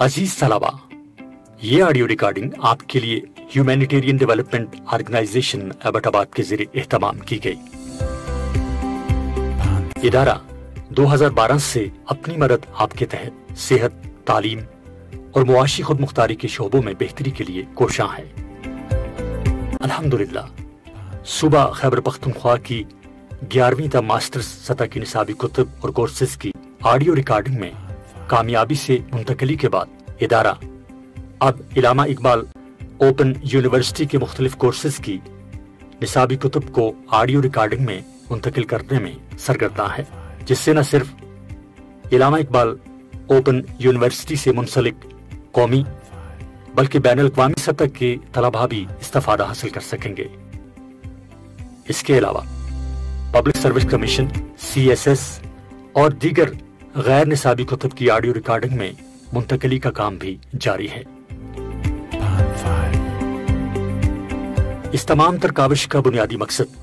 अजीज सलाबा ये audio recording आपके लिए ह्यूमैनिटेरियन डेवलपमेंट ऑर्गेनाइजेशन एबटाबाद के जरिए एहतमाम की गई इदारा 2012 से अपनी मदद आपके तहत सेहत तालीम और मुआशी खुद मुख्तारी के शोबों में बेहतरी के लिए कोशां है अल्हम्दुलिल्लाह सुबह खैबर पख्तनख्वा की ग्यारहवीं तक मास्टर्स सतह की निसाबी कुतुब और कोर्सेज की ऑडियो रिकॉर्डिंग में कामयाबी से मुंतकली के बाद इदारा अब इलामा इकबाल ओपन यूनिवर्सिटी के मुख्तलिफ कोर्सेज की निसाबी कुतुब को ऑडियो रिकॉर्डिंग में मुंतकिल करने में सरगर्दा है जिससे न सिर्फ इलामा इकबाल ओपन यूनिवर्सिटी से मुंसलिक कौमी बल्कि बैन अवी सतह के तलबा भी इस्तफादा हासिल कर सकेंगे इसके अलावा public service commission C S S और दीगर गैर निसाबी कुतुब की ऑडियो रिकॉर्डिंग में मुंतकली का काम भी जारी है इस तमाम तर काविश का बुनियादी मकसद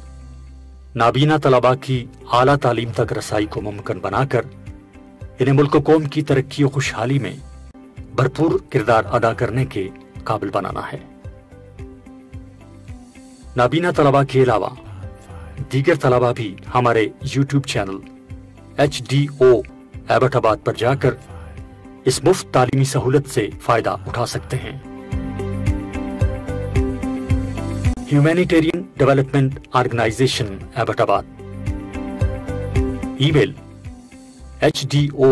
नाबीना तलबा की आला तालीम तक रसाई को मुमकिन बनाकर इन्हें मुल्क कौम की तरक्की और खुशहाली में भरपूर किरदार अदा करने के काबिल बनाना है नाबीना तलबा के अलावा दीगर तलबा भी हमारे YouTube channel H D O Abbottabad पर जाकर इस मुफ्त तालीमी सहूलत से फायदा उठा सकते हैं humanitarian development organisation Abbottabad email H D O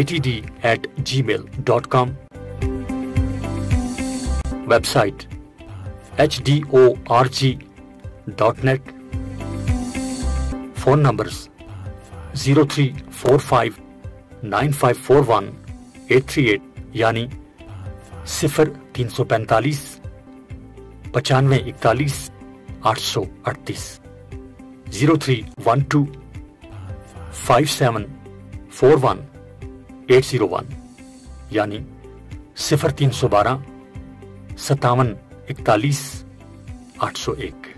A T D at Gmail dot com website H D O R G dot net phone numbers zero three four five eight यानी सिफर तीन सौ पैंतालीस पचानवे इकतालीस आठ सौ अड़तीस zero three one two five seven four one eight zero one यानी सिफर तीन सौ बारह सतावन इकतालीस आठ सौ एक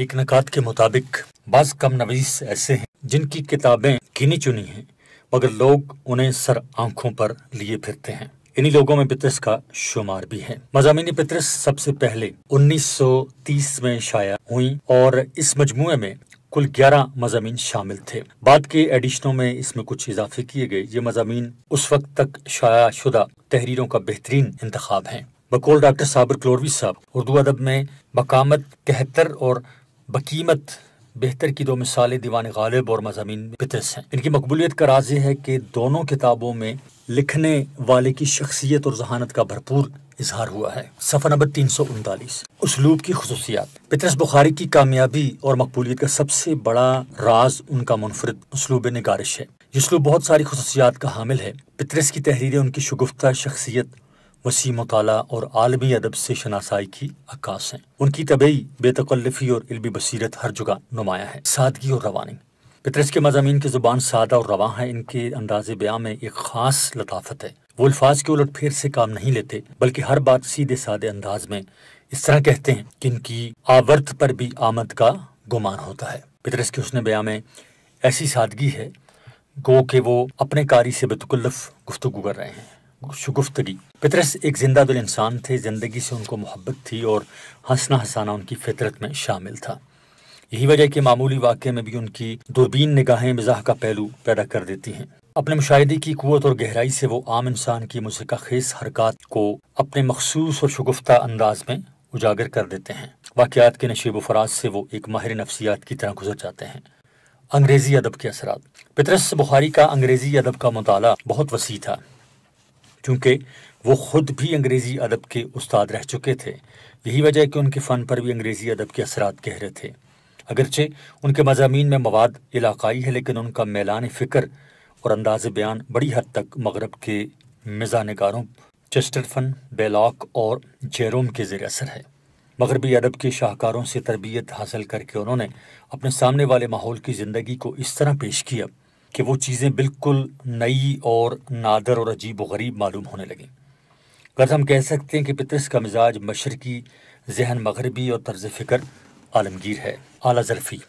एक नकात के मुताबिक बाज कम नवीस ऐसे हैं जिनकी किताबें गिनी चुनी हैं मगर लोग उन्हें सर आंखों पर लिए फिरते हैं इन्हीं लोगों में पितरस का शुमार भी है मजामी पितरस सबसे पहले 1930 में शाया हुई और इस मजमुए में कुल 11 मजामी शामिल थे बाद के एडिशनों में इसमें कुछ इजाफे किए गए ये मजामी उस वक्त तक शाया शुदा तहरीरों का बेहतरीन इंतख्या है बकोल डॉक्टर साबर क्लोरवी साहब उर्दू अदब में बकामत तिहत्तर और बकीमत बेहतर की दो मिसालें दीवान गालिब और मजामी पितरस हैं इनकी मकबूलियत का राज है कि दोनों किताबों में लिखने वाले की शख्सियत और जहानत का भरपूर इजहार हुआ है सफ़ा नंबर तीन सौ उनतालीस उसलूब की खसूसियात पितरस बुखारी की कामयाबी और मकबूलियत का सबसे बड़ा राज उनका मुनफरद उसलूब नगारिश है ये उसलूब बहुत सारी खसूसियात का हामिल है पितरस की तहरीरें उनकी शगुफ्ता शख्सियत वसी मताल और आलमी अदब से शनासाई की अक्काश हैं उनकी तबई बेतकल्लफी और इलमी बसीरत हर जगह नुमाया है सादगी और रवानी पितरस के मजामी की ज़ुबान सादा और रवा है इनके अंदाज ब्या में एक ख़ास लताफत है वो अल्फाज के उलट फेर से काम नहीं लेते बल्कि हर बात सीधे सादे अंदाज में इस तरह कहते हैं कि इनकी आवर्त पर भी आमद का गुमान होता है पितरस के उसने ब्या में ऐसी सादगी है गो कि वो अपने कारी से बेतकल्लफ गुफ्तु कर रहे हैं शुगुफ्तगी पितरस एक जिंदा दिल इंसान थे ज़िंदगी से उनको मोहब्बत थी और हंसना हंसाना उनकी फितरत में शामिल था यही वजह कि मामूली वाक्य में भी उनकी दूरबीन निगाहें मिजाह का पहलू पैदा कर देती हैं अपने मुशाहदे की क़ुत और गहराई से वो आम इंसान की मुसका खेस हरकत को अपने मखसूस और शगुफ्ता अंदाज में उजागर कर देते हैं वाक़ात के नशेब व फराज से वो एक माहिर नफसियात की तरह गुजर जाते हैं अंग्रेज़ी अदब के असरा पितरस बुखारी का अंग्रेज़ी अदब का मताल बहुत वसी था क्योंकि वो खुद भी अंग्रेज़ी अदब के उस्ताद रह चुके थे यही वजह है कि उनके फ़न पर भी अंग्रेज़ी अदब के असरात गहरे थे अगरचे उनके मजामी में मवाद इलाकई है लेकिन उनका मैलान फ़िक्र और अंदाज बयान बड़ी हद तक मगरब के मिजा नगारों चेस्टरफन बेलॉक और जेरोम के ज़र असर है मगरबी अदब के शाहकारों से तरबियत हासिल करके उन्होंने अपने सामने वाले माहौल की ज़िंदगी को इस तरह पेश किया कि वो चीज़ें बिल्कुल नई और नादर और अजीब व गरीब मालूम होने लगें गर्ज हम कह सकते हैं कि पितरस का मिजाज मशरकी जहन मगरबी और तर्ज फ़िक्र आलमगीर है आला जरफ़ी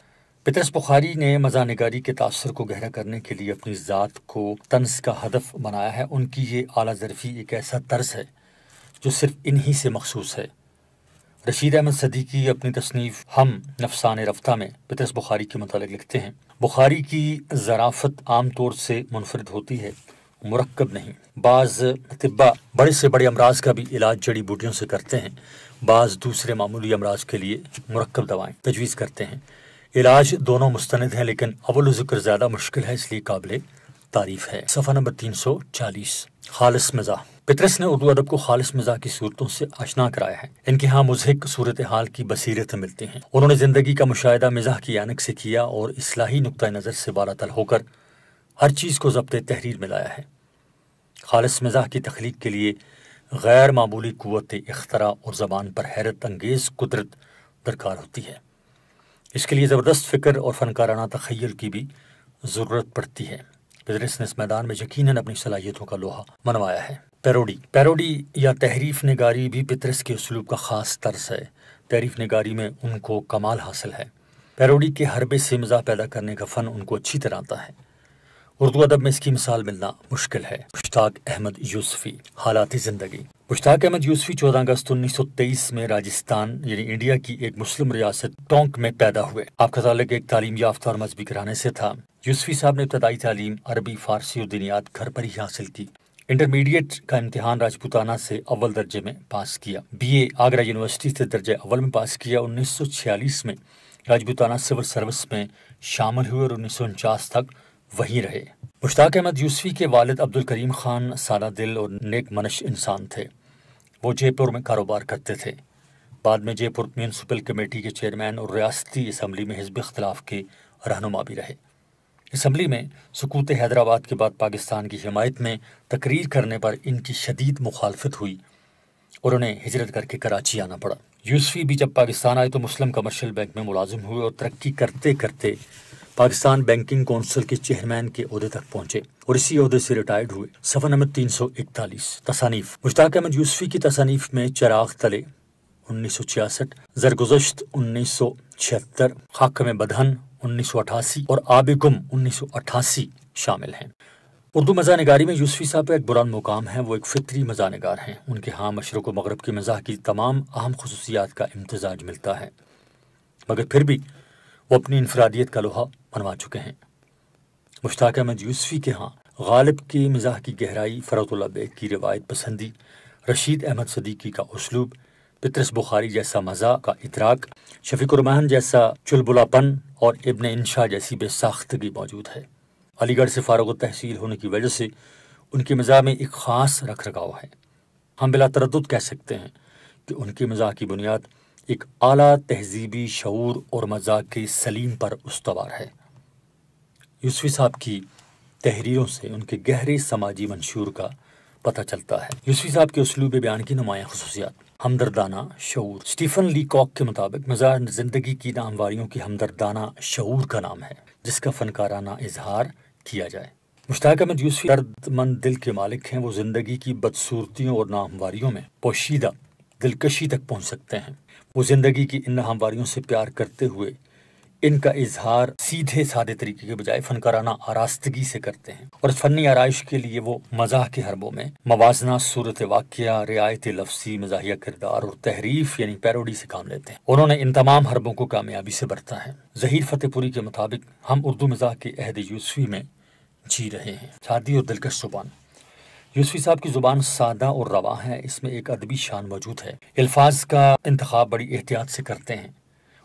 पितरस बुखारी ने मज़ा नगारी के तसर को गहरा करने के लिए अपनी ज़ात को तनस का हदफ बनाया है उनकी ये आला जरफ़ी एक ऐसा तर्ज है जो सिर्फ इन्हीं से मखसूस है रशीद अहमद सदीकी अपनी तसनीफ़ हम नफसान रफ्ता में पितरस बुखारी के मुतालिक लिखते हैं बुखारी की ज़राफ़त आम तौर से मुनफरद होती है मुरक्ब नहीं बाज़ तिब्बा बड़े से बड़े अमराज का भी इलाज जड़ी बूटियों से करते हैं बाज़ दूसरे मामूली अमराज के लिए मरकब दवाएं तजवीज़ करते हैं इलाज दोनों मुस्तंद हैं लेकिन अवल ज़िक्र ज़्यादा मुश्किल है इसलिए काबिल तारीफ़ है सफ़ा नंबर तीन सौ चालीस खालस मज़ा पितरस ने उर्दू अदब को खालिस मिजा की सूरतों से आशना कराया है इनके यहाँ मुजहक सूरत हाल की बसीरत मिलती हैं उन्होंने ज़िंदगी का मुशाह मिजा की आनक से किया और इसलाही नुक़ नज़र से बालातल होकर हर चीज़ को जब्त तहरीर में लाया है खालस मिजा की तख्लीक के लिए गैर मामूली क़वत अख्तरा और ज़बान पर हैरत अंगेज़ कुदरत दरकार होती है इसके लिए ज़बरदस्त फ़िक्र और फ़नकाराना तखयल की भी ज़रूरत पड़ती है बिजनेस ने इस मैदान में यकीन अपनी सलाहियतों का लोहा मनवाया है पैरोडी पैरोडी या तहरीफ नगारी भी पितरस के उसलूब का ख़ास तर्स है तहरीफ नगारी में उनको कमाल हासिल है पैरोडी के हरबे से मज़ाह पैदा करने का फ़न उनको अच्छी तरह आता है उर्दू अदब में इसकी मिसाल मिलना मुश्किल है मुश्ताक अहमद यूसफी हालात ज़िंदगी मुश्ताक अहमद यूसफी चौदह अगस्त उन्नीस सौ तेईस में राजस्थान यानी इंडिया की एक मुस्लिम रियासत टोंक में पैदा हुए आपका ताल्लुक एक तालीम याफ्ता और मजहबी कराने से था यूसफी साहब ने इब्तदाई तालीम अरबी फारसी और दिनियात घर पर ही हासिल की इंटरमीडिएट का इम्तिहान राजपूताना से अव्वल दर्जे में पास किया बीए आगरा यूनिवर्सिटी से दर्जे अव्वल में पास किया 1946 में राजपूताना सिविल सर्विस में शामिल हुए और उन्नीस तक वहीं रहे मुश्ताक अहमद यूसफी के वालिद अब्दुल करीम खान सादा दिल और नेक मनश इंसान थे वो जयपुर में कारोबार करते थे बाद में जयपुर म्यूनसिपल कमेटी के चेयरमैन और रियासती इसम्बली में हिजब इख्तलाफ के रहनुमा भी रहे इसम्बली में सकूत हैदराबाद के बाद पाकिस्तान की हमायत में तकरीर करने पर इनकी शदीद मुखालफत हुई और उन्हें हिजरत करके कराची आना पड़ा यूसफी भी जब पाकिस्तान आए तो मुस्लिम कमर्शियल बैंक में मुलाजिम हुए और तरक्की करते करते पाकिस्तान बैंकिंग कौंसिल के चेयरमैन के अहदे तक पहुंचे और इसी अहदे से रिटायर्ड हुए सफ़र नंबर तीन सौ इकतालीस तसानीफ मुश्ताक अहमद यूसफी की तसानीफ में चराग तले उन्नीस सौ छियासठ जरगुजशत उन्नीस सौ छिहत्तर खाक में बदहन 1988 और आब गुम 1988 शामिल हैं उर्दू मज़ा नगारी में यूसफी साहब का एक बुरान मुकाम है वो एक फितरी मज़ा नगार हैं उनके हाँ मशरक़ व मगरब की मजाक की तमाम अहम खसूसियात का इम्तजाज मिलता है मगर फिर भी वो अपनी इनफरादियत का लोहा मनवा चुके हैं मुश्ताक अहमद यूसफी के यहाँ गालिब की मजा की गहराई फ़रतुल्ला बेग की रिवायत पसंदी रशीद अहमद सदीकी का उसलूब पितरस बुखारी जैसा मज़ा का इतराक शफीक जैसा चुलबुलापन और इबन इंशा जैसी बेसाख्तगी मौजूद है अलीगढ़ से फारग तहसील होने की वजह से उनके मिज़ा में एक ख़ास रख रखाव है हम बिला तरद कह सकते हैं कि उनके मिज़ा की बुनियाद एक अली तहजीबी शूर और मज़ाक के सलीम पर उसवार है यूसफी साहब की तहरीरों से उनके गहरे समाजी मंशूर का पता चलता है यूसफी साहब के उसलूब बयान की नुमाया खसूसियात हमदर्दाना शूर स्टीफन ली कॉक के मुताबिक मजार जिंदगी की नामवारियों की हमदर्दाना शूर का नाम है जिसका फनकाराना इजहार किया जाए मुश्ताक अहमद यूसफी दर्दमंद दिल के मालिक हैं वो ज़िंदगी की बदसूरतियों और नामवारियों में पोशीदा दिलकशी तक पहुंच सकते हैं वो ज़िंदगी की इन नामवारियों से प्यार करते हुए इनका इजहार सीधे साधे तरीके के बजाय फनकाराना आरास्तगी से करते हैं और फनी आरइश के लिए वो मजाक के हरबों में मवाजना सूरत वाक्य रियायत लफ्सी मजाहिया किरदार और तहरीफ यानी पैरोडी से काम लेते हैं उन्होंने इन तमाम हरबों को कामयाबी से बरता है जहीर फतेहपुरी के मुताबिक हम उर्दू मजाक के अहद यूसवी में जी रहे हैं शादी और दिलकश जुबान यूसफी साहब की ज़ुबान सादा और रवा है इसमें एक अदबी शान मौजूद है अल्फाज का इंतखा बड़ी एहतियात से करते हैं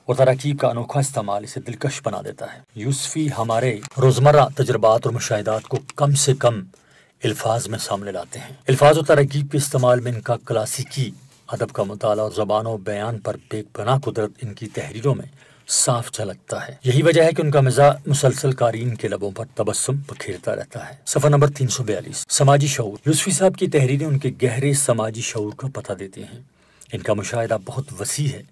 और तरकीब का अनोखा इस्तेमाल इसे दिलकश बना देता है यूसफी हमारे रोज़मर्रा तजर्बात और मुशाहदात को कम से कम अल्फाज में सामने लाते हैं अल्फाज और तरकीब के इस्तेमाल में इनका क्लासिकी अदब का मताल और ज़बान और बयान पर बेपना कुदरत इनकी तहरीरों में साफ झलकता है यही वजह है कि उनका मिजाज मुसलसल कारीन के लबों पर तबस्म बखेरता रहता है सफर नंबर तीन सौ बयालीस समाजी शौर यूसफी साहब की तहरीरें उनके गहरे समाजी शऊर का पता देती हैं इनका मुशाह बहुत वसी है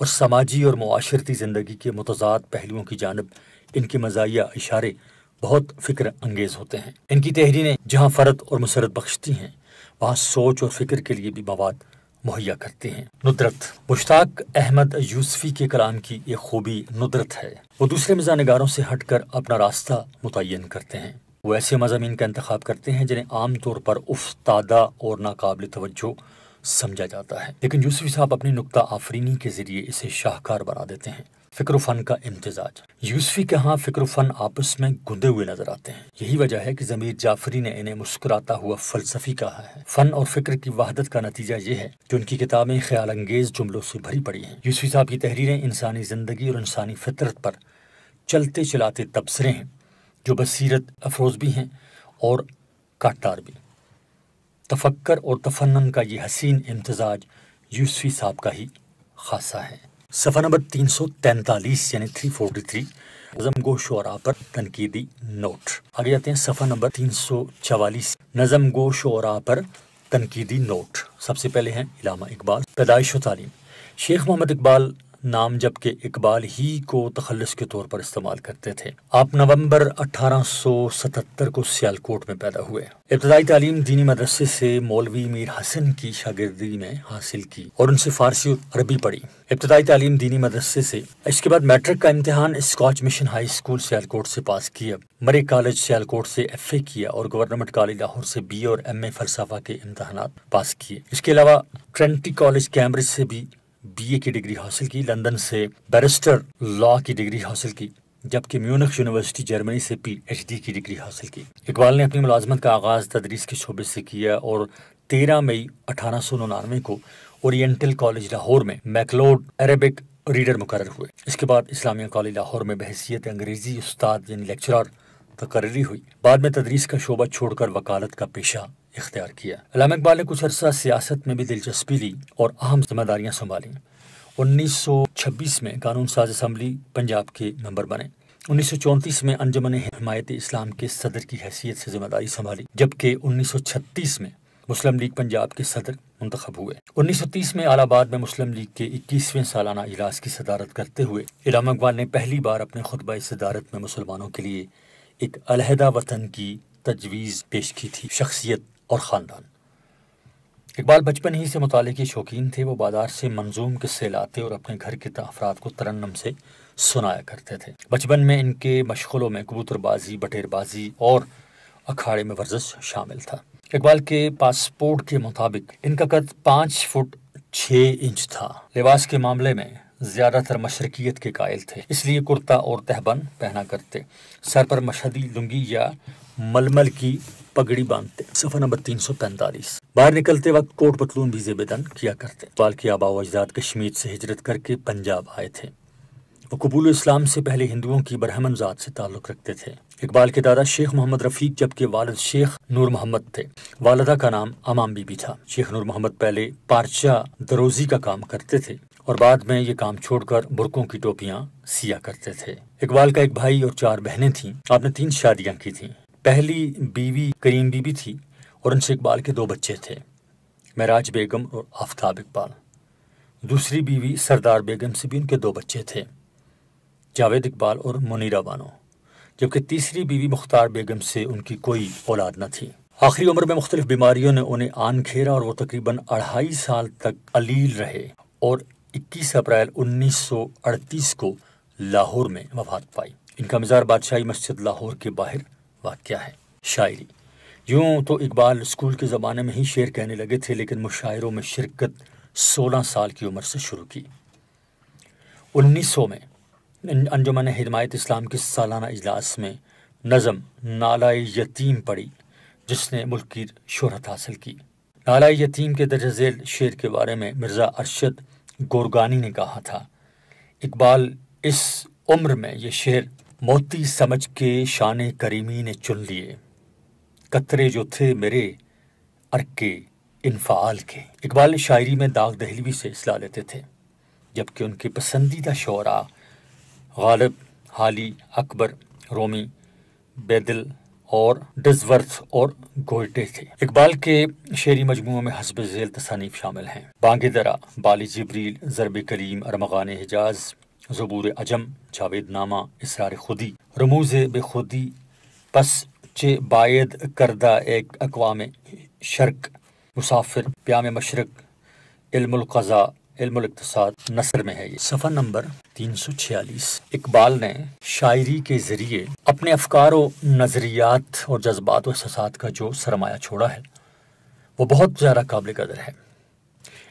और समाजी और माशरती ज़िंदगी के मतजाद पहलुओं की जानब इनके मजाया इशारे बहुत फिक्र अंगेज होते हैं इनकी तहरीरें जहाँ फ़र्द और मसरत बख्शती हैं वहाँ सोच और फिक्र के लिए भी मवाद मुहैया करते हैं नुदरत मुश्ताक अहमद यूसफी के कलाम की एक खूबी नुदरत है वो दूसरे मज़ा नगारों से हट कर अपना रास्ता मुतन करते हैं वो ऐसे मजामी का इंतखब करते हैं जिन्हें आमतौर पर उफ्तादा और नाकबिल तवज्जो समझा जाता है लेकिन यूसुफ साहब अपनी नुकता आफरीनी के जरिए इसे शाहकार बना देते हैं फिक्र फन का इम्तजाज यूसफी के यहाँ फिक्र फन आपस में गुंदे हुए नजर आते हैं यही वजह है कि जमीर जाफरी ने इन्हें मुस्कुराता हुआ फलसफी कहा है फन और फिक्र की वहादत का नतीजा ये है कि उनकी किताबें ख्याल अंगेज जुमलों से भरी पड़ी हैं यूसफी साहब की तहरीरें इंसानी जिंदगी और इंसानी फितरत पर चलते चलाते तबसरे हैं जो बसीरत अफरोज भी हैं और काटार भी तफक्कर और तफन्न का ये हसीन इम्तजाज यूसफी साहब का ही खासा है सफ़ा नंबर तीन सौ तैंतालीस यानी थ्री फोर्टी थ्री नज़म गो शरा पर तनकीदी नोट आगे जाते हैं सफ़ा नंबर तीन सौ चवालीस नज़म गो शरा पर तनकीदी नोट सबसे पहले हैं इलामा इकबाल पैदाइश व तालीम शेख मोहम्मद इकबाल नाम जबकि इकबाल ही को तखलस के तौर पर इस्तेमाल करते थे आप नवंबर 1877 को सियालकोट में पैदा हुए इब्तदाई तालीम दीनी मदरसे से मौलवी मीर हसन की शागिर्दी में हासिल की और उनसे फारसी और अरबी पढ़ी इब्तदाई तालीम दीनी मदरसे से इसके बाद मैट्रिक का इम्तहान Scotch mission high school Sialkot से पास किया मरे कॉलेज सियालकोट से एफ ए किया और गवर्नमेंट कॉलेज लाहौर से बी और एम ए फलसफा के इम्तहान पास किए इसके अलावा ट्रेंटी कॉलेज कैम्ब्रिज से भी बीए की डिग्री हासिल की लंदन से बैरिस्टर लॉ की डिग्री हासिल की जबकि म्यूनिख यूनिवर्सिटी जर्मनी से पीएचडी की डिग्री हासिल की इकबाल ने अपनी मुलाजमत का आगाज तदरीस के शोबे से किया और 13 मई अठारह को ओरिएंटल कॉलेज लाहौर में मैकलोड अरेबिक रीडर मुकर हुए इसके बाद इस्लामिया कॉलेज लाहौर में बहसीत अंग्रेजी उस्ताद यानी लेक्चरर तकर्री हुई बाद में तदरीस का शोबा छोड़कर वकालत का पेशा इख्तियार किया अलाम इकबाल ने कुछ अरसा सियासत में भी दिलचस्पी ली और अहम जिम्मेदारियाँ संभालीं 1926 में कानून साज असम्बली पंजाब के मेंबर बने 1934 में अंजमन हमायत इस्लाम के सदर की हैसियत से जिम्मेदारी संभाली जबकि 1936 में मुस्लिम लीग पंजाब के सदर मंतखब हुए 1930 में आलाबाद में मुस्लिम लीग के 21वें सालाना इजलास की सदारत करते हुए इलाम अकबाल ने पहली बार अपने खुतबा सदारत में मुसलमानों के लिए एक अलहदा वतन की तजवीज़ पेश की थी शख्सियत और ख़ानदान इकबाल बचपन ही से मताले के शौकीन थे वो बाजार से मंजूम किस्से लाते और अपने घर के अफराद को तरन्नम से सुनाया करते थे बचपन में इनके मशगलों में कबूतरबाजी बटेरबाजी और अखाड़े में वर्जिश शामिल था इकबाल के पासपोर्ट के मुताबिक इनका कद पाँच फुट छः इंच था लिबास के मामले में ज़्यादातर मशरकियत के कायल थे इसलिए कुर्ता और तहबन पहना करते सर पर मशहदी लुंगी या मलमल की पगड़ी बांधते सफर नंबर तीन सौ पैंतालीस बाहर निकलते वक्त कोट पतलून भी जेबेदन किया करते पाल के आबाव अजदाद कश्मीर से हिजरत करके पंजाब आए थे वो कबूल इस्लाम से पहले हिंदुओं की ब्राह्मण जात से ताल्लुक़ रखते थे इकबाल के दादा शेख मोहम्मद रफ़ीक जबकि वालद शेख नूर मोहम्मद थे वालदा का नाम अमाम बीबी था शेख नूर मोहम्मद पहले पारचा दरोजी का काम करते थे और बाद में ये काम छोड़कर बुरकों की टोपियाँ सिया करते थे इकबाल का एक भाई और चार बहनें थीं आपने तीन शादियाँ की थीं पहली बीवी करीम बीबी थी और उनसे इकबाल के दो बच्चे थे महराज बेगम और आफ्ताब इकबाल दूसरी बीवी सरदार बेगम से भी उनके दो बच्चे थे जावेद इकबाल और मुनीरा बानो जबकि तीसरी बीवी मुख्तार बेगम से उनकी कोई औलाद न थी आखिरी उम्र में मुख्तलिफ बीमारियों ने उन्हें आन घेरा और वो तकरीबन अढ़ाई साल तक अलील रहे और 21 अप्रैल 1938 को लाहौर में वफात पाई इनका मज़ार बादशाही मस्जिद लाहौर के बाहर वाक्य है शायरी यूं तो इकबाल स्कूल के ज़माने में ही शेर कहने लगे थे लेकिन मुशायरों में शिरकत सोलह साल की उम्र से शुरू की उन्नीस में अं-, अंजुमन हिमायत इस्लाम के सालाना इजलास में नज़म नाला यतीम पढ़ी जिसने मुल्क की शहरत हासिल की नाला यतीम के दर्ज झेल शेर के बारे में मिर्ज़ा अरशद गोरगानी ने कहा था इकबाल इस उम्र में ये शेर मोती समझ के शान करीमी ने चुन लिए कतरे जो थे मेरे अरके इनफाल के इकबाल शायरी में दाग दहलवी से इसला लेते थे जबकि उनके पसंदीदा शौरा गालिब हाली अकबर रोमी बेदल और डिजवर्थ और गोयटे थे इकबाल के शेरी मजमू में हसब झेल तसानीफ शामिल हैं बांगे दरा बाली जबरील ज़रब करीम अरमगान हिजाज जबूर अजम जावेद नामा इसरार खुदी रमूज खुदी पस चे बायद करदा एक अकवाम शर्क मुसाफिर प्याम मशरक इल्मकज़ा इल्मकसाद नसर में है ये सफर नंबर तीन सौ छियालीस इकबाल ने शायरी के ज़रिए अपने अफकार व नज़रियात और जज्बात व एहसास का जो सरमाया छोड़ा है वो बहुत ज़्यादा काबिल कदर है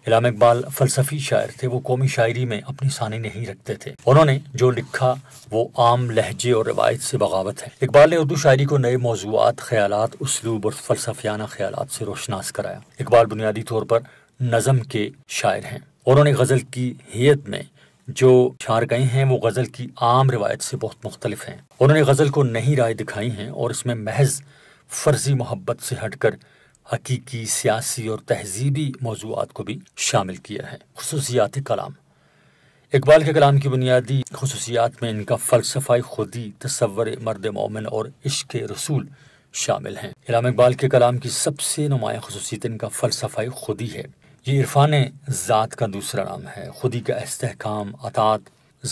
इलाम इकबाल फलसफी शायर थे वो कौमी शायरी में अपनी सानी नहीं रखते थे उन्होंने जो लिखा वो आम लहजे और रवायत से बगावत है इकबाल ने उर्दू शायरी को नए मौजूद ख्याल उसलूब और फलसफियाना ख्याल से रोशनास कराया इकबाल बुनियादी तौर पर नज़म के शायर हैं उन्होंने गज़ल की हैत में जो शार गए हैं वो गज़ल की आम रिवायत से बहुत मुख्तलिफ हैं उन्होंने गज़ल को नई राय दिखाई हैं और इसमें महज फर्जी मोहब्बत से हटकर हकीकी सियासी और तहजीबी मौजूद को भी शामिल किया है खसूसियात कलाम इकबाल के कलाम की बुनियादी खसूसियात में इनका फ़लसफ़ाई खुदी तस्वर मर्द मोमिन और इश्क रसूल शामिल हैं इलाम इकबाल के कलाम की सबसे नुमाया खसूसियत इनका फ़लसफ़ाई खुदी है ये इरफान ज़ात का दूसरा नाम है खुदी का इसकाम अतात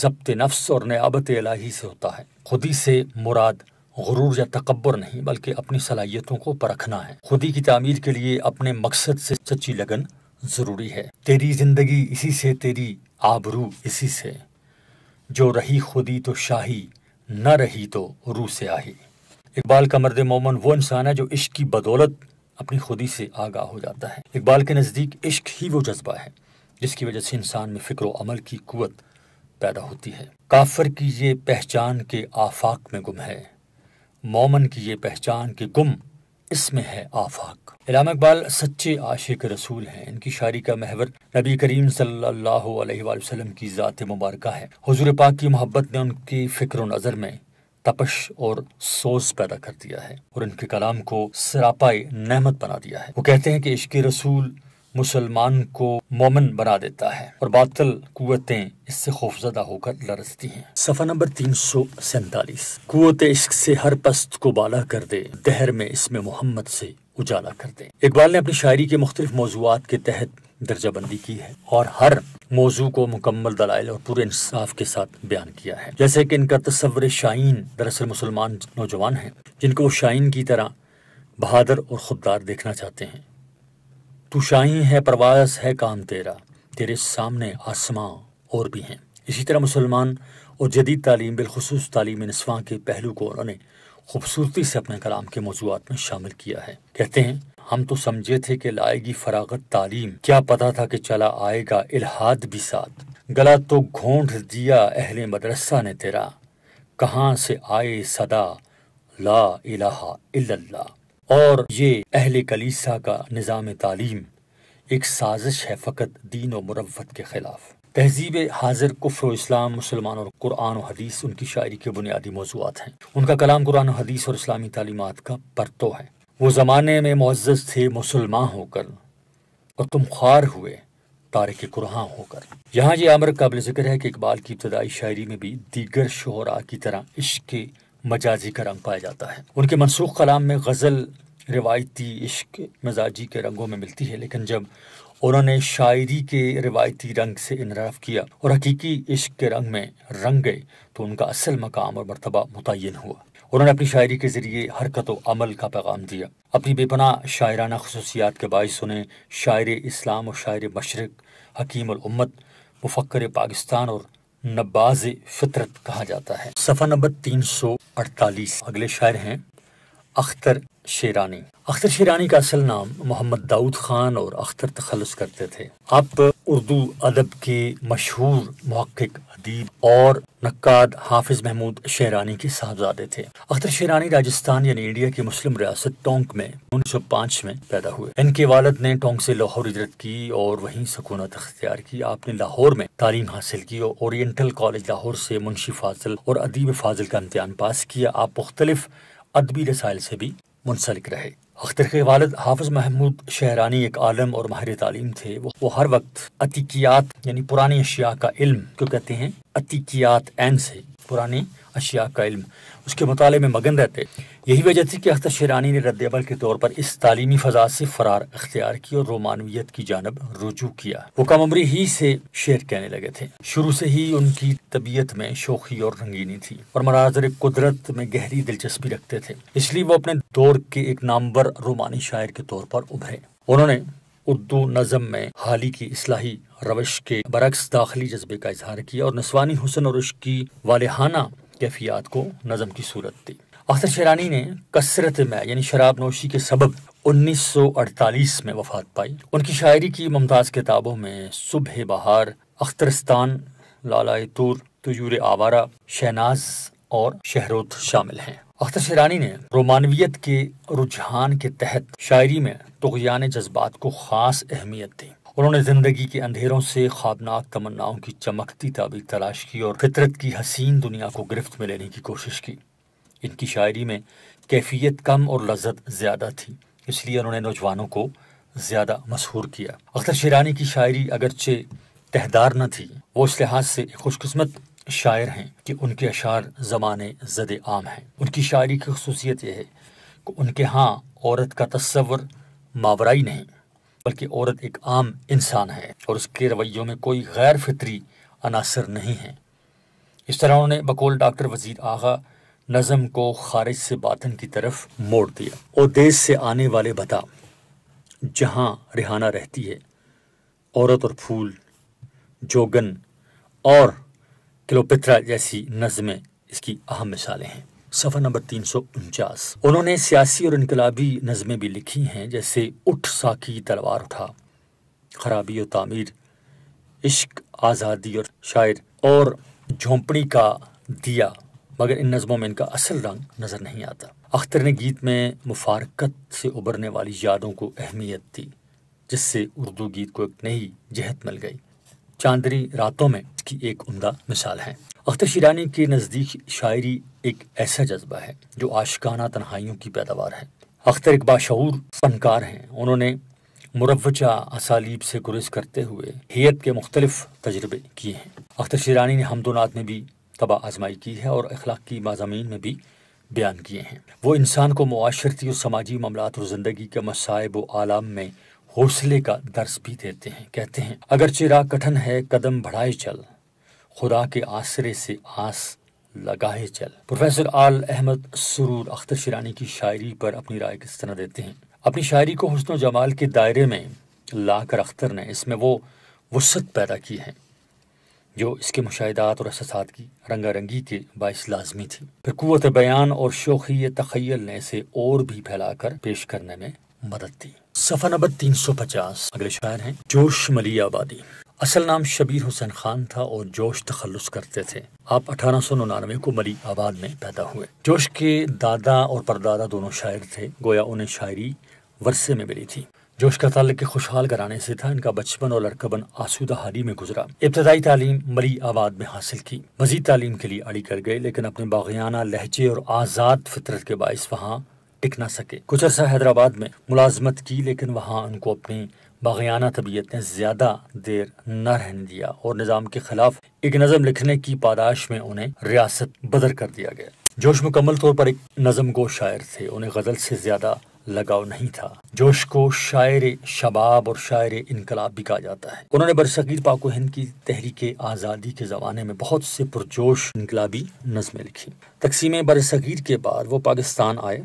जब्त नफ्स और नयाबत अलाही से होता है खुदी से मुराद गुरूर या तकबर नहीं बल्कि अपनी सलाहियतों को परखना है खुदी की तामीर के लिए अपने मकसद से सच्ची लगन ज़रूरी है तेरी ज़िंदगी इसी से तेरी आबरू इसी से जो रही खुदी तो शाही न रही तो रू से आही इकबाल का मर्द मोमन वो इंसान है जो इश्क की बदौलत अपनी खुदी से आगा हो जाता है इकबाल के नज़दीक इश्क ही वो जज्बा है जिसकी वजह से इंसान में फ़िक्र अमल की कुत पैदा होती है काफर की ये पहचान के आफाक में गुम है मोमन की ये पहचान कि गुम इसमें है आफाक इलाम इकबाल सच्चे आशिक रसूल हैं इनकी शायरी का महवर नबी करीम सल्लल्लाहु अलैहि वसल्लम की ज़ात मुबारक है हजूर पाक की मोहब्बत ने उनकी फ़िक्र नज़र में तपश और सोच पैदा कर दिया है और इनके कलाम को सरापाई नहमत बना दिया है वो कहते हैं कि इश्क रसूल मुसलमान को मोमन बना देता है और बातल कुतें इससे खौफजदा होकर लरसती हैं सफा नंबर तीन सौ सैतालीस कुत इश्क से हर पस्त को बाला कर दे दहर में इसमें मोहम्मद से उजाला कर दे इकबाल ने अपनी शायरी के मुख्तलिफ मौजूद के तहत दर्जाबंदी की है और हर मौजू को मुकम्मल दलाइल और पूरे इंसाफ के साथ बयान किया है जैसे कि इनका तस्वर शाइन दरअसल मुसलमान नौजवान है जिनको वो शाइन की तरह बहादुर और खुददार देखना चाहते हैं तू शाही है प्रवास है काम तेरा तेरे सामने आसमां और भी हैं इसी तरह मुसलमान और जदीद तालीम बिलखसूस तालीम नस्वा के पहलू को उन्होंने खूबसूरती से अपने कलाम के मौजूद में शामिल किया है कहते हैं हम तो समझे थे कि लाएगी फरागत तालीम क्या पता था कि चला आएगा इलाहाद भी साथ गला तो घोंट दिया अहले मदरसा ने तेरा कहाँ से आए सदा ला इलाहा इल्लल्लाह और ये अहल कलीसा का निज़ाम तालीम एक साजिश है फ़कत दीन और मुरवत के ख़िलाफ़ तहजीब हाजिर कुफर इस्लाम मुसलमान और कुरान और हदीस उनकी शायरी के बुनियादी मौजूद हैं उनका कलाम कुरान हदीस और इस्लामी तालीमत का परतो है वो ज़माने में मुज्ज़ थे मुसलमान होकर और तुम खार हुए तारक कुरहा होकर यहाँ ये आमर काबिल ज़िक्र है कि इकबाल की इब्तदाई शायरी में भी दीगर शहरा की तरह इश्क मजाजी का रंग पाया जाता है उनके मनसूख कलाम में गज़ल रिवायती इश्क मजाजी के रंगों में मिलती है लेकिन जब उन्होंने शायरी के रिवायती रंग से इनराफ किया और हकीकी इश्क के रंग में रंग गए तो उनका असल मकाम और मरतबा मुतन हुआ उन्होंने अपनी शायरी के जरिए हरकत वमल अमल का पैगाम दिया अपनी बेपना शायराना खसूसियात के बायस उन्हें शायर इस्लाम और शायर मशरक हकीम उम्मत मुफक्र पाकिस्तान और नबाज फितरत कहा जाता है सफ़ा नंबर 348 अगले शायर हैं अख्तर शेरानी अख्तर शेरानी का असल नाम मोहम्मद दाऊद खान और अख्तर तखलस करते थे आप उर्दू अदब के मशहूर महक़ अदीब और नक्काद हाफिज महमूद शेरानी के साहबजादे थे अख्तर शेरानी राजस्थान यानी इंडिया की मुस्लिम रियासत टोंक में उन्नीस सौ पाँच में पैदा हुए इनके वालद ने टोंक से लाहौर इजरत की और वहीं सकूनत अख्तियार की आपने लाहौर में तालीम हासिल की और ओरिएंटल कॉलेज लाहौर से मुंशी फाजिल और अदीब फाजिल का इम्तहान पास किया आप मुख्तलिफ अदबी रसायल से भी मुंसलिक रहे अख्तर के वालद हाफिज महमूद शहरानी एक आलम और माहिर तालीम थे वो, वो हर वक्त अतिकियात यानी पुरानी अशिया का इल्म क्यों कहते हैं अतिकियात एन से पुरानी अशिया का इल्म उसके मुताले में मगन रहते यही वजह थी कि अख्तर शेरानी ने रद्दबल के तौर पर इस तालीमी फजा से फरार अख्तियार की और रोमानवियत की जानब रुजू किया वो कम उम्री ही से शेर कहने लगे थे शुरू से ही उनकी तबीयत में शोखी और रंगीनी थी और मनाजर कुदरत में गहरी दिलचस्पी रखते थे इसलिए वो अपने दौर के एक नामवर रोमानी शायर के तौर पर उभरे उन्होंने उर्दू नज़म में हाली की असलाही रविश के बरक्स दाखिली जज्बे का इजहार किया और नस्वानी हुसन और उसकी वालहाना कैफियात को नज़म की सूरत दी असर शेरानी ने कसरत में यानी शराब नोशी के सबब अड़तालीस में वफात पाई उनकी शायरी की मुमताज़ किताबों में सुबह बहार अख्तरस्तान लाला तूर तयूर आवारा शहनाज और शहरोत शामिल हैं अख्तर शेरानी ने रोमानवियत के रुझान के तहत शायरी में तुगयान जज्बात को खास अहमियत दी उन्होंने जिंदगी के अंधेरों से खाबनाक तमन्नाओं की चमकती ताबीर तलाश की और फितरत की हसीन दुनिया को गिरफ्त में लेने की कोशिश की इनकी शायरी में कैफियत कम और लज्जत ज़्यादा थी इसलिए उन्होंने नौजवानों को ज़्यादा मशहूर किया अख्तर शेरानी की शायरी अगरचे तहदार न थी वो इस लिहाज से खुशकस्मत शायर हैं कि उनके अशार ज़माने जद आम हैं उनकी शायरी की खसूसियत यह है कि उनके यहाँ औरत का तस्वर मावराई नहीं बल्कि औरत एक आम इंसान है और उसके रवैयों में कोई गैर फितरी अनासर नहीं है इस तरह उन्होंने बकोल डॉक्टर वजीर आगा नज़म को खारिज से बातन की तरफ मोड़ दिया और देश से आने वाले बता जहाँ रिहाना रहती है औरत और फूल जोगन और क्लोपित्रा जैसी नज़में इसकी अहम मिसालें हैं सफर नंबर तीन सौ उनचास उन्होंने सियासी और इनकलाबी नज़में भी लिखी हैं जैसे उठ साकी तलवार उठा खराबी और तामीर इश्क आज़ादी और शायर और झोंपड़ी का दिया मगर इन नज़मों में इनका असल रंग नज़र नहीं आता अख्तर ने गीत में मुफारकत से उभरने वाली यादों को अहमियत दी जिससे उर्दू गीत को एक नई जहत मिल गई चांदनी रातों में की एक उमदा मिसाल है अख्तर शिरानी के नज़दीक शायरी एक ऐसा जज्बा है जो आशकाना तन्हाइयों की पैदावार है अख्तर एक बाशूर फनकार हैं उन्होंने मुरवजा असालीब से गुरेज करते हुए हेयत के मुख्तलिफ तजर्बे किए हैं अख्तर शिरानी ने हमदोनात में भी तबाह आजमाई की है और अखलाक की माजामीन में भी बयान किए हैं वो इंसान को माशरती और समाजी मामला और ज़िंदगी के मसायब आलाम में हौसले का दर्स भी देते हैं कहते हैं अगर चिरा कठन है कदम बढ़ाए चल खुदा के आसरे से आस लगाए चल प्रोफेसर आल अहमद सुरूर अख्तर शिरानी की शायरी पर अपनी राय किस तरह देते हैं अपनी शायरी को हसन जमाल के दायरे में लाकर अख्तर ने इसमें वो वसत पैदा की है जो इसके मुशाहदात और असात की रंगारंगी के बायस लाजमी थी फिर कुत बयान और शोखी तखैल ने इसे और भी फैलाकर पेश करने में मदद दी सफा नंबर पचास अगले शायर हैं जोश मली आबादी असल नाम शबीर हुसैन खान था और जोश तखलस करते थे आप अठारह सौ निन्यानवे को मली आबाद में पैदा हुए जोश के दादा और परदादा दोनों शायर थे गोया उन्हें शायरी वर्से में मिली थी जोश का ताल्लुक खुशहाल कराने से था इनका बचपन और लड़कबन आसूदा हाली में गुजरा इब्तदाई तालीम मरी आबाद में हासिल की मजीद तालीम के लिए अड़ी कर गए लेकिन अपने बागियाना लहजे और आज़ाद फितरत के बायस वहाँ टिक ना सके कुछ अर्सा हैदराबाद में मुलाजमत की लेकिन वहाँ उनको अपनी बागियाना तबीयत ने ज़्यादा देर न रहने दिया और निज़ाम के ख़िलाफ़ एक नज़म लिखने की पादाश में उन्हें रियासत बदर कर दिया गया जोश मुकम्मल तौर पर एक नज़म को शायर थे उन्हें गज़ल से ज़्यादा लगाव नहीं था जोश को शायर शबाब और शायर इनकलाब भी कहा जाता है उन्होंने बरसगीर पाको हिंद की तहरीक आज़ादी के ज़माने में बहुत से पुरजोश इनकलाबी नज़में लिखी तकसीम बरसगीर के बाद वो पाकिस्तान आए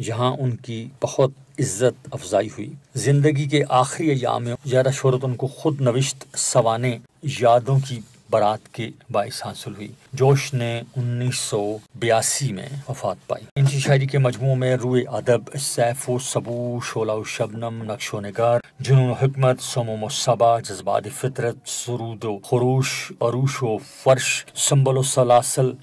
यहाँ उनकी बहुत इज्जत अफजाई हुई जिंदगी के आखिरी अयाम में ज़्यादा शहरत उनको खुद नविश्त सवाने यादों की बारात के बायस हासिल हुई जोश ने उन्नीस सौ बयासी में वफात पाई इनकी शायरी के मजमू में रुए अदब सैफो सबू शोला शबनम नक्शो नगार जुनून हमत समोम सबा जज्बात फितरत सरूद खरूश अरूश व फर्श संबल सलासल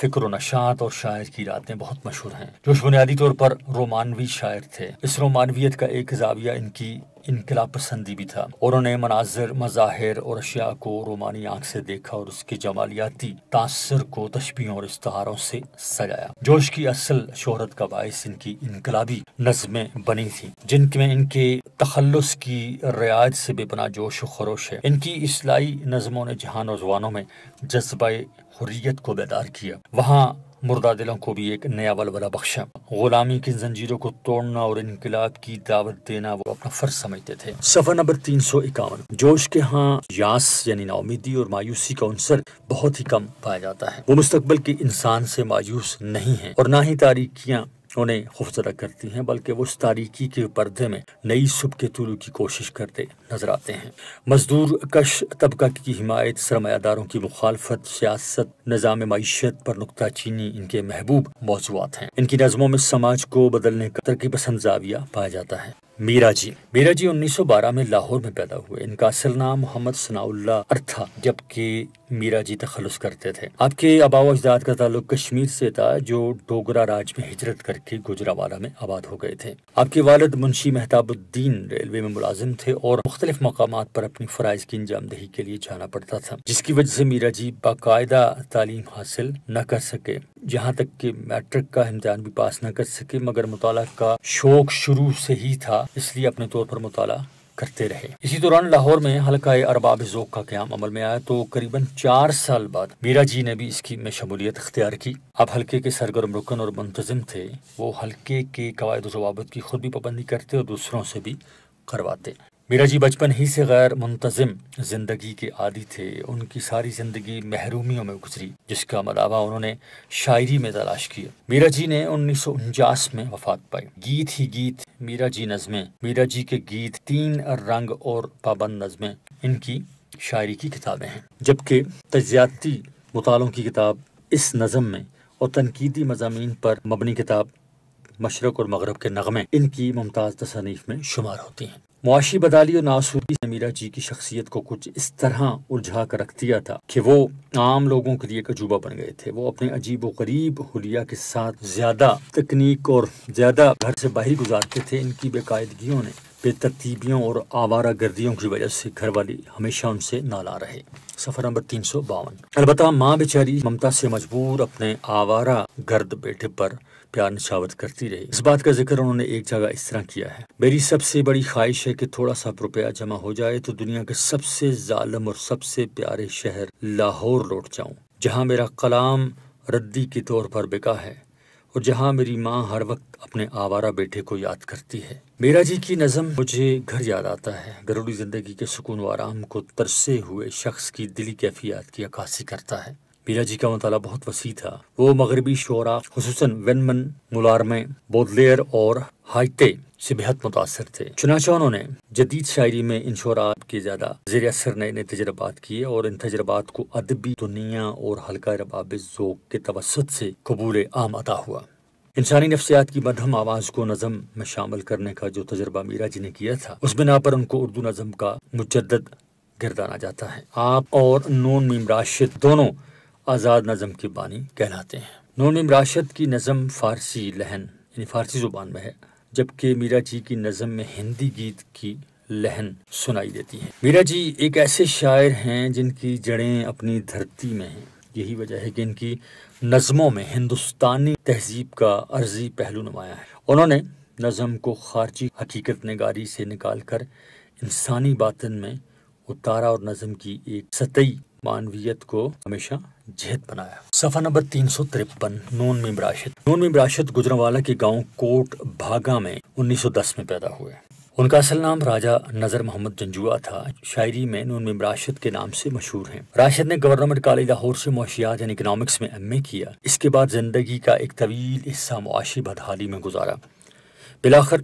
फिक्र नशात और शायर की रातें बहुत मशहूर हैं जो बुनियादी तौर पर रोमानवी शायर थे इस रोमानवियत का एक जाविया इनकी इनकलाब पसंदी भी था और उन्हें मनाजर मज़ाहिर और अशिया को रोमानी आँख से देखा और उसके जमालियाती तासर को तशबीहों और इश्तहारों से सजाया जोश की असल शोहरत का बायस इनकी इनकलाबी नज़में बनी थी जिनमें इनके तखलस की रियायत से बेपना जोश खरोश है इनकी इसलाई नज़मों ने जहान और जवानों में जज्बा हुर्रियत को बेदार किया वहाँ मुर्दा दिलों को भी एक नया वलवला बख्शा गुलामी की जंजीरों को तोड़ना और इनकलाब की दावत देना वो अपना फर्ज समझते थे सफर नंबर तीन सौ इक्यावन जोश के यहाँ यास यानी नाउमीदी और मायूसी का अंसर बहुत ही कम पाया जाता है वो मुस्तबल के इंसान से मायूस नहीं है और ना ही तारीखियाँ उन्हें खूबसरा करती हैं बल्कि वो उस तारीखी के पर्दे में नई सुबह के तुलू की कोशिश करते नजर आते हैं मजदूर कश तबका की हिमायत सरमायादारों की मुखालफत सियासत निज़ाम मीशत पर नुकता चीनी इनके महबूब मौजूद हैं इनकी नज़मों में समाज को बदलने का तरक्की पसंद जाविया पाया जाता है मीरा जी मीरा जी 1912 में लाहौर में पैदा हुए इनका असल नाम मोहम्मद सनाउल्ला अर्था जबकि मीरा जी तखलस करते थे आपके आबाव अजदाद का ताल्लुक कश्मीर से था जो डोगरा राज में हिजरत करके गुजरावाला में आबाद हो गए थे आपके वालद मुंशी मेहताबुद्दीन रेलवे में मुलाजिम थे और मुख्तलिफ मकाम पर अपनी फ़राइज की अंजामदही के लिए जाना पड़ता था जिसकी वजह से मीरा जी बाकायदा तालीम हासिल न कर सके जहाँ तक कि मैट्रिक का इम्तहान भी पास न कर सके मगर मुताल का शौक शुरू से ही था इसलिए अपने तौर पर मुताल करते रहे इसी दौरान लाहौर में हल्का अरबाब जोक का क्याम अमल में आया तो करीबन चार साल बाद मीरा जी ने भी इसकी में शमूलियत अख्तियार की अब हल्के के सरगर्म रुकन और मुंतजिम थे वो हल्के के कवायद जवाब की खुद भी पाबंदी करते और दूसरों से भी करवाते मीरा जी बचपन ही से गैर मुंतजम जिंदगी के आदि थे उनकी सारी जिंदगी महरूमियों में गुजरी जिसका मदावा उन्होंने शायरी में तलाश किया मीरा जी ने उन्नीस में वफात पाई गीत ही गीत मीरा जी नज़में मीरा जी के गीत तीन रंग और पाबंद नजमे इनकी शायरी की किताबें हैं जबकि तजियाती मुतालों की किताब इस नज़म में और तनकीदी मजामी पर मबनी किताब मशरक और मगरब के नगमे इनकी मुमताज़ तसनीफ़ में शुमार होती हैं मुआशी बदाली और नासूरी समीरा जी की शख्सियत को कुछ इस तरह उलझा कर रख दिया था कि वो आम लोगों के लिए अजूबा बन गए थे वो अपने अजीब व गरीब हुलिया के साथ ज्यादा तकनीक और ज्यादा घर से बाहर गुजारते थे इनकी बेकायदगियों ने बेतरतीबियों और आवारा गर्दियों की वजह से घर वाली हमेशा उनसे नाला रहे सफर नंबर तीन सौ बावन अलबत् माँ बेचारी ममता से मजबूर अपने आवारा गर्द बेटे पर प्यार नशावत करती रही इस बात का जिक्र उन्होंने एक जगह इस तरह किया है मेरी सबसे बड़ी ख्वाहिश है कि थोड़ा सा रुपया जमा हो जाए तो दुनिया के सबसे जालम और सबसे प्यारे शहर लाहौर लौट जाऊं जहां मेरा कलाम रद्दी के तौर पर बिका है और जहाँ मेरी माँ हर वक्त अपने आवारा बेटे को याद करती है मेरा जी की नज़म मुझे घर याद आता है घरेलू ज़िंदगी के सुकून व आराम को तरसे हुए शख्स की दिली कैफियत की अक्सी करता है मीरा जी का मतलब बहुत वसी था वो मगरबी शोरा खूस वनमन मुलारमे बोदलेर और हाइते से बेहद मुतासर थे चुनाचा उन्होंने जदीद शायरी में इन शोरा के ज्यादा जेर असर नए नए तजर्बात किए और इन तजर्बात को अदबी दुनिया और हल्का रबाब जोक के तवसत से कबूल आम अदा हुआ इंसानी नफसियात की मध्यम आवाज़ को नज़म में शामिल करने का जो तजर्बा मीरा जी ने किया था उस बिना पर उनको उर्दू नज़म का मुजद गिरदाना जाता है आप और नून मीम राशिद दोनों आज़ाद नज़म की बानी कहलाते हैं नोम राशद की नज़म फ़ारसी लहन यानी फ़ारसी ज़ुबान में है जबकि मीरा जी की नज़म में हिंदी गीत की लहन सुनाई देती है मीरा जी एक ऐसे शायर हैं जिनकी जड़ें अपनी धरती में हैं यही वजह है कि इनकी नज़मों में हिंदुस्तानी तहजीब का अर्जी पहलू नुमाया है उन्होंने नज़म को खारजी हकीकत नगारी से निकाल कर इंसानी बातन में उतारा और नज़म की एक सतई मानवीयत को हमेशा जहत बनाया सफा नंबर तीन सौ तिरपन नून मिम राशिद नून मिम राशिद गुजरावाला के गांव कोट भागा में 1910 में पैदा हुए उनका असल नाम राजा नजर मोहम्मद जंजुआ था शायरी में नून मिम राशिद के नाम से मशहूर हैं राशिद ने गवर्नमेंट कॉलेज लाहौर से मुशियात एंड इकनॉमिक्स में एमए किया इसके बाद जिंदगी का एक तवील हिस्सा मुआशी बदहाली में गुजारा बिलाखर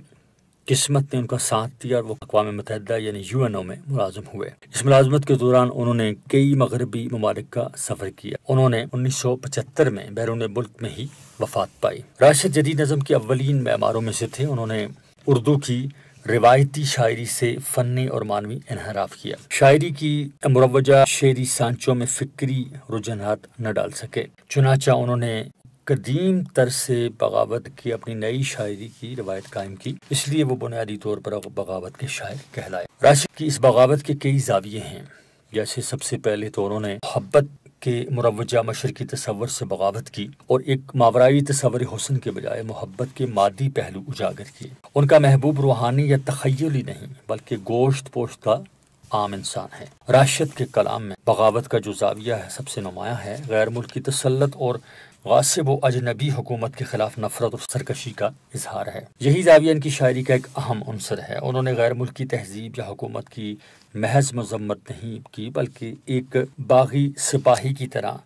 किस्मत ने उनका साथ दिया और वो अकवा मतहदा यानी यू एन ओ में मुलाजम हुए इस मुलाजमत के दौरान उन्होंने कई मगरबी ममालिक का सफर किया उन्होंने उन्नीस सौ पचहत्तर में बैरून मुल्क में ही वफात पाई राशिद जदीद नज़म के अवलिन मैमारों में से थे उन्होंने उर्दू की रिवायती शायरी से फ़नी और मानवी इनहराफ किया शायरी की मुरवजा शेरी सांचों में फिक्री रुझानात न डाल सके चुनाचा उन्होंने कदीम तर्ज से बगावत की अपनी नई शायरी की रवायत कायम की इसलिए वो बुनियादी तौर पर बगावत के शायर कहलाए राशिद की इस बगावत के कई जाविये हैं जैसे सबसे पहले तो उन्होंने मोहब्बत के मुरवजा मशरकी तस्वर से बगावत की और एक मावराई तस्वर हुसन के बजाय मोहब्बत के मादी पहलू उजागर किए उनका महबूब रूहानी या तखयली नहीं बल्कि गोश्त पोश का आम इंसान है राशिद के कलाम में बगावत का जो जाविया है सबसे नुमाया है गैर मुल्की तसलत और गासिब व अजनबी हुकूमत के खिलाफ नफरत और सरकशी का इजहार है यही जाविया इनकी शायरी का एक अहम अनसर है उन्होंने गैर मुल्की तहजीब या हुकूमत की महज मजम्मत नहीं की बल्कि एक बागी सिपाही की तरह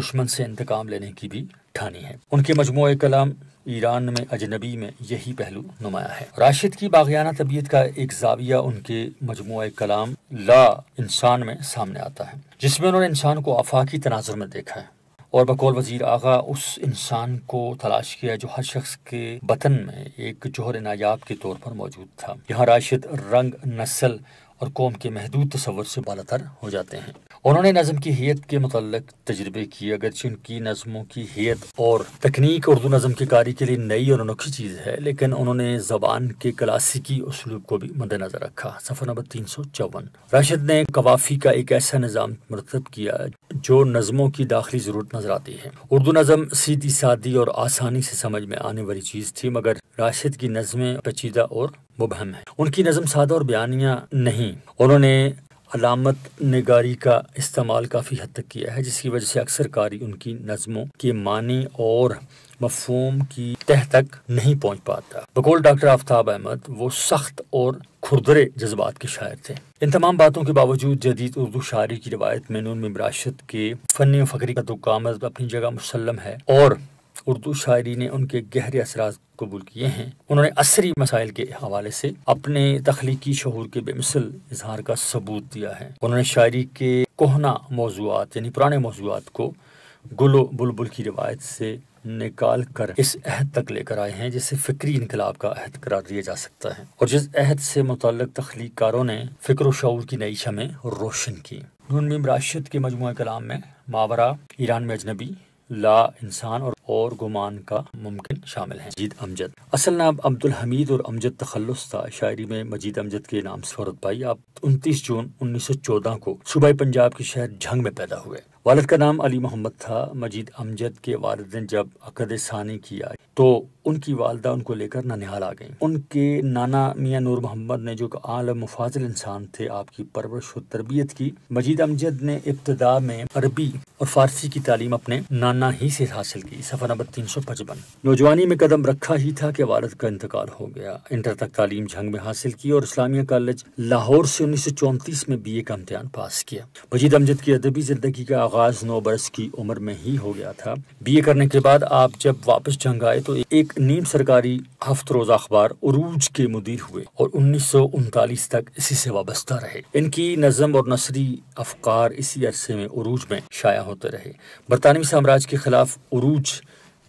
दुश्मन से इंतकाम लेने की भी ठानी है उनके मजमू कलाम ईरान में अजनबी में यही पहलू नुमाया है राशिद की बागियाना तबीयत का एक जाविया उनके मजमू कलाम ला इंसान में सामने आता है जिसमें उन्होंने इंसान को आफाकी तनाजुर में देखा है और बकौल वजीर आगा उस इंसान को तलाश किया जो हर शख्स के बतन में एक जोहर नायाब के तौर पर मौजूद था यहाँ राशिद रंग नस्ल और कौम के महदूद तस्वर से बालतर हो जाते हैं उन्होंने नज़म की हैत के मतलब तजर्बे किए अगरचे उनकी नज़मों की हैत और तकनीक उर्दू नज़म की कारी के लिए नई और अनोखी चीज़ है लेकिन उन्होंने ज़बान के क्लासिकी उसलूब को भी मद्दनज़र रखा सफ़र नंबर तीन सौ चौवन राशिद ने कवाफ़ी का एक ऐसा निज़ाम मरतब किया जो नज़मों की दाखिली ज़रूरत नज़र आती है उर्दू नज़म सीधी सादी और आसानी से समझ में आने वाली चीज़ थी मगर राशिद की नज़में पेचीदा और मुबहम है उनकी नज़म सादा और बयानिया नहीं उन्होंने अलामत नगारी का इस्तेमाल काफ़ी हद तक किया है जिसकी वजह से अक्सर कारी उनकी नज़मों के माने और मफहम की तह तक नहीं पहुँच पाता बकोल डॉक्टर आफ्ताब अहमद वो सख्त और खुरदरे जज्बात के शायर थे इन तमाम बातों के बावजूद जदीद उर्दू शायरी की रवायत में नून के फ़न फ़करी का तो अपनी जगह मुसलम है और उर्दू शायरी ने उनके गहरे असराज कबूल किए हैं उन्होंने असरी मसाइल के हवाले से अपने तख्लीकी शहूर के बेमिसल इजहार का सबूत दिया है उन्होंने शायरी के कोहना मौजूद यानी पुराने मौजूद को गुलो बुलबुल की रिवायत से निकाल कर इस अहद तक लेकर आए हैं जिसे फिक्री इनकलाब का अहद करार दिया जा सकता है और जिस अहद से मुतल कारों ने फिक्र शूर की नई शमें रोशन की नून मिम राशिद के मजमू कलाम में मावरा ईरान में अजनबी ला इंसान और और गुमान का मुमकिन शामिल है मजीद अमजद असल नाम अब्दुल हमीद और अमजद तखलस था शायरी में मजीद अमजद के नाम से शहरत पाई आप उनतीस जून उन्नीस सौ चौदह को सुबह पंजाब के शहर झंग में पैदा हुए वालद का नाम अली मोहम्मद था मजीद अमजद के वालद ने जब अकद सानी किया तो उनकी वालदा उनको लेकर ननिहाल आ गई उनके नाना मियाँ नूर मोहम्मद ने जो आलम मुफाजिल इंसान थे आपकी परवरिश और तरबियत की मजीद अमजद ने इब्तदा में अरबी और फारसी की तालीम अपने नाना ही से हासिल की सफ़र नंबर तीन सौ पचपन नौजवानी में कदम रखा ही था कि वालद का इंतकाल हो गया इंटर तक तालीम झंग में हासिल की और इस्लामिया कॉलेज लाहौर से उन्नीस सौ चौंतीस में बी ए का इम्तहान पास किया मजीद अमजद की अदबी ज़िंदगी का आगाज़ नौ बरस की उम्र में ही हो गया था बीए करने के बाद आप जब वापस जंग आए तो एक नीम सरकारी हफ्त रोज़ा अखबार उरूज के मुदीर हुए और उन्नीस तक इसी से वाबस्ता रहे इनकी नज़म और नसरी अफकार इसी अरसे में उरूज में शाया होते रहे बरतानवी साम्राज्य के खिलाफ उरूज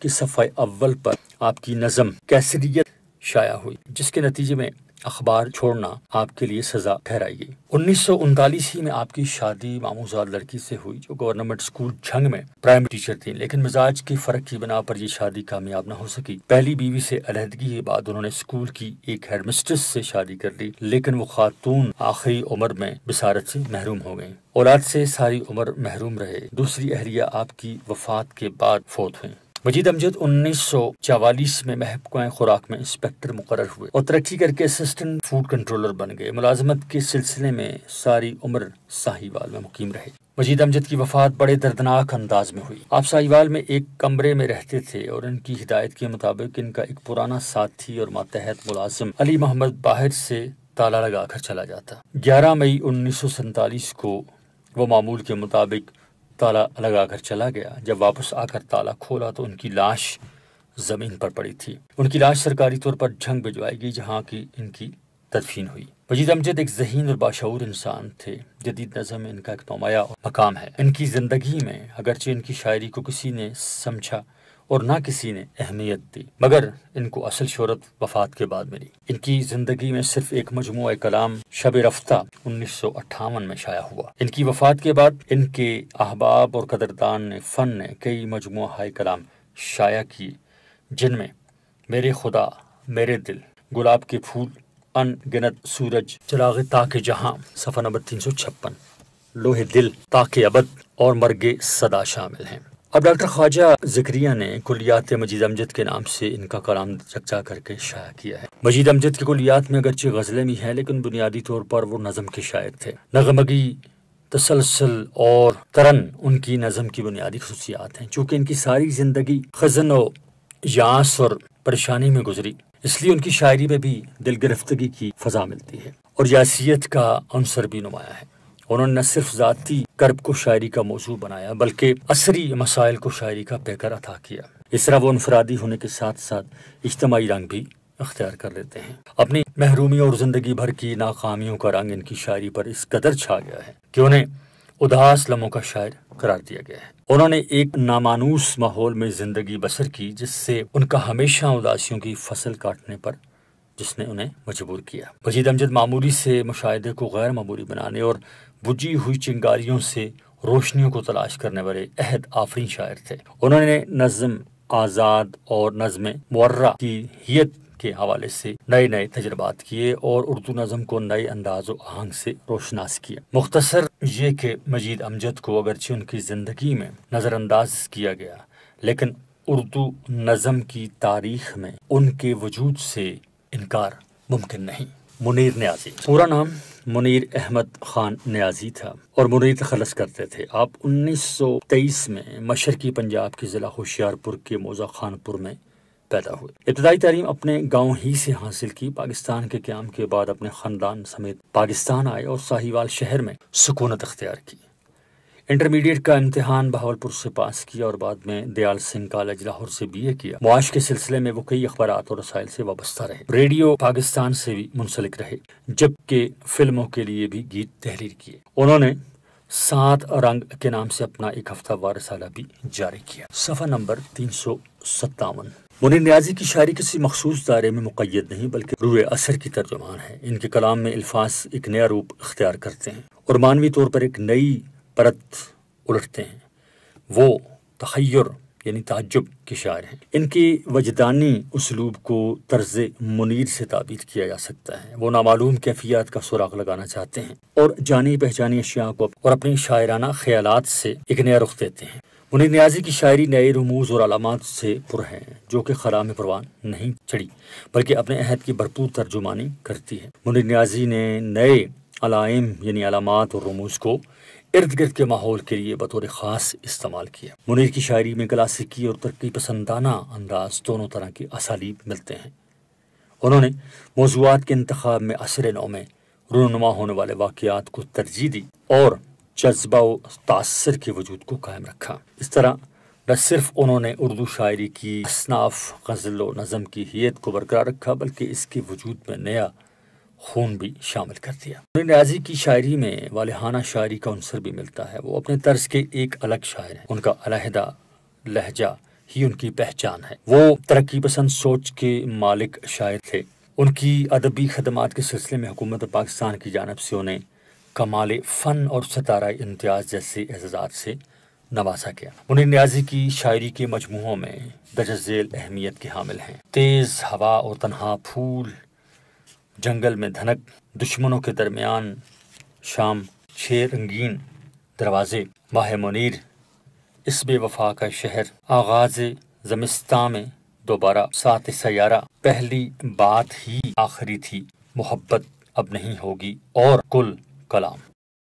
के सफ़ाई अव्वल पर आपकी नज़म कैसरियत शाया हुई जिसके नतीजे में अखबार छोड़ना आपके लिए सजा ठहराएगी उन्नीस ही में आपकी शादी मामूजाद लड़की से हुई जो गवर्नमेंट स्कूल झंग में प्राइमरी टीचर थी लेकिन मिजाज के फर्क की बना पर यह शादी कामयाब न हो सकी पहली बीवी से अलहदगी के बाद उन्होंने स्कूल की एक हेडमिस्ट्रेस से शादी कर ली लेकिन वो खातून आखिरी उम्र में बिसारत से महरूम हो गई औलाद से सारी उम्र महरूम रहे दूसरी अहलिया आपकी वफात के बाद फौत हुई मजीद अमजद उन्नीस में महकमा खुराक में इंस्पेक्टर मुकर हुए और तरक्की करके असिस्टेंट फूड कंट्रोलर बन गए मुलाजमत के सिलसिले में सारी उम्र साहिवाल में मुकीम रहे मजीद अमजद की वफात बड़े दर्दनाक अंदाज में हुई आप साहिवाल में एक कमरे में रहते थे और इनकी हिदायत के मुताबिक इनका एक पुराना साथी और मातहत मुलाजिम अली मोहम्मद बाहर से ताला लगाकर चला जाता 11 मई उन्नीस को वो मामूल के मुताबिक ताला लगाकर चला गया जब वापस आकर ताला खोला तो उनकी लाश जमीन पर पड़ी थी उनकी लाश सरकारी तौर पर जंग भिजवाई गई जहाँ की इनकी तदफीन हुई वजीद अमजद एक जहीन और बाशूर इंसान थे जदीद नज़म इनका एक नुमाया मकाम है इनकी ज़िंदगी में अगरचे इनकी शायरी को किसी ने समझा और ना किसी ने अहमियत दी मगर इनको असल शहरत वफात के बाद मिली इनकी जिंदगी में सिर्फ एक मजमु कलाम शब रफ्ता उन्नीस सौ अट्ठावन में शाया हुआ इनकी वफात के बाद इनके अहबाब और कदरदान ने फन ने कई मजमु कलाम शाया किए जिनमें मेरे खुदा मेरे दिल गुलाब के फूल अन गिनत सूरज चराग ताके जहां सफ़ा नंबर तीन सौ छप्पन लोहे दिल ताके अबद और मरगे सदा शामिल हैं अब डॉक्टर ख्वाजा जिक्रिया ने कुलियात मजीद अमजद के नाम से इनका कलाम चर्चा करके शाया किया है मजीद अमजद की कुलियात में अगरचे गज़लें भी हैं लेकिन बुनियादी तौर पर वो नज़म के शायर थे नगमगी तसलसल और तरन उनकी नज़म की बुनियादी खसूसियात हैं चूँकि इनकी सारी ज़िंदगी खजन व यास और परेशानी में गुजरी इसलिए उनकी शायरी में भी दिल गिरफ्तगी की फजा मिलती है और यासीत का अनसर भी नुमाया है उन्होंने न सिर्फ ज़ाती कर्ब को शायरी का मौजू बनाया बल्कि असरी मसाइल को शायरी का पैकर अदा किया इस तरह वो इनफरादी होने के साथ साथ इज्तमी रंग भी अख्तियार कर लेते हैं अपनी महरूमी और ज़िंदगी भर की नाकामियों का रंग इनकी शायरी पर इस कदर छा गया है कि उन्हें उदास लम्हों का शायर करार दिया गया है उन्होंने एक नामानूस माहौल में ज़िंदगी बसर की जिससे उनका हमेशा उदासियों की फसल काटने पर जिसने उन्हें मजबूर किया वजीद अमजद मामूली से मुशाहे को गैर मामूली बनाने और बुझी हुई चिंगारियों से रोशनियों को तलाश करने वाले अहद आफरीन शायर थे उन्होंने नज़म आज़ाद और नज़म मुर्रा की हियत के हवाले से नए नए तजर्बात किए और उर्दू नज़म को नए अंदाज आहंग से रोशनास किया मुख्तसर ये कि मजीद अमजद को अगरचे उनकी ज़िंदगी में नज़रअंदाज किया गया लेकिन उर्दू नज़म की तारीख में उनके वजूद से इनकार मुमकिन नहीं मुनीर न्याजी पूरा नाम मुनीर अहमद खान न्याजी था और मुनीर तखलस करते थे आप उन्नीस सौ तेईस में मशरकी पंजाब के ज़िला होशियारपुर के मोज़ा खानपुर में पैदा हुए इब्तदाई तलीम अपने गाँव ही से हासिल की पाकिस्तान के क्याम के बाद अपने ख़ानदान समेत पाकिस्तान आए और साहिवाल शहर में सुकूनत अख्तियार की इंटरमीडिएट का इम्तहान बहावलपुर से पास किया और बाद में दयाल सिंह कॉलेज लाहौर से ए किया मुआश के सिलसिले में वो कई अखबार और रसायल से वाबस्ता रहे रेडियो पाकिस्तान से भी मुंसलिक रहे जबकि फिल्मों के लिए भी गीत तहरीर किए उन्होंने सात रंग के नाम से अपना एक हफ्ता वारसाला भी जारी किया सफा नंबर तीन सौ सत्तावन मुनिर न्याजी की शायरी किसी मखसूस दायरे में मुकैद नहीं बल्कि रूए असर की तर्जुमान है इनके कलाम में अल्फाज एक नया रूप अख्तियार करते हैं और मानवी तौर पर एक नई परत उलटते हैं वो तहैर यानी ताज्जुब के शायर हैं इनके वजदानी उसलूब को तर्ज मुनीर से ताबीर किया जा सकता है वो नामालूम कैफियत का सुराग लगाना चाहते हैं और जानी पहचानी अशिया को और अपनी शायराना ख्याल से एक नया रुख देते हैं मुनीर न्याजी की शायरी नए रमूज और अलामत से पुर है जो कि खरा में परवान नहीं चढ़ी बल्कि अपने अहद की भरपूर तर्जुमानी करती है मुनीर न्याजी ने नए अलाइम यानी अलामत और रमूज को इर्द गिर्द के माहौल के लिए बतौर ख़ास इस्तेमाल किया मुनीर की शायरी में क्लासिकी और तरक्की पसंदाना अंदाज दोनों तरह के असालीब मिलते हैं उन्होंने मौजूद के इंतखब में असर नौ में रूनुमा होने वाले वाक़ात को तरजीह दी और जज्बा तासर के वजूद को कायम रखा इस तरह न सिर्फ उन्होंने उर्दू शायरी की असनाफ गज़ल व नज़म की हीत को बरकरार रखा बल्कि इसके वजूद में नया खून भी शामिल कर दिया उन्हें नियाजी की शायरी में वालहाना शायरी का अनसर भी मिलता है वो अपने तर्ज के एक अलग शायर हैं उनका अलहदा लहजा ही उनकी पहचान है वो तरक्की पसंद सोच के मालिक शायर थे उनकी अदबी खदमात के सिलसिले में हुकूमत पाकिस्तान की जानब से उन्हें कमाल फ़न और सतारा इम्तियाज़ जैसे एजाज से नवाजा गया मुनिर न्याजी की शायरी के मजमूहों में दर्ज अहमियत के हामिल हैं तेज़ हवा और तनहा फूल जंगल में धनक दुश्मनों के दरमियान शाम छह रंगीन दरवाजे माह मुनीर इस बेवफा का शहर आगाज जमिस्ता में दोबारा सात सयारा पहली बात ही आखिरी थी मोहब्बत अब नहीं होगी और कुल कलाम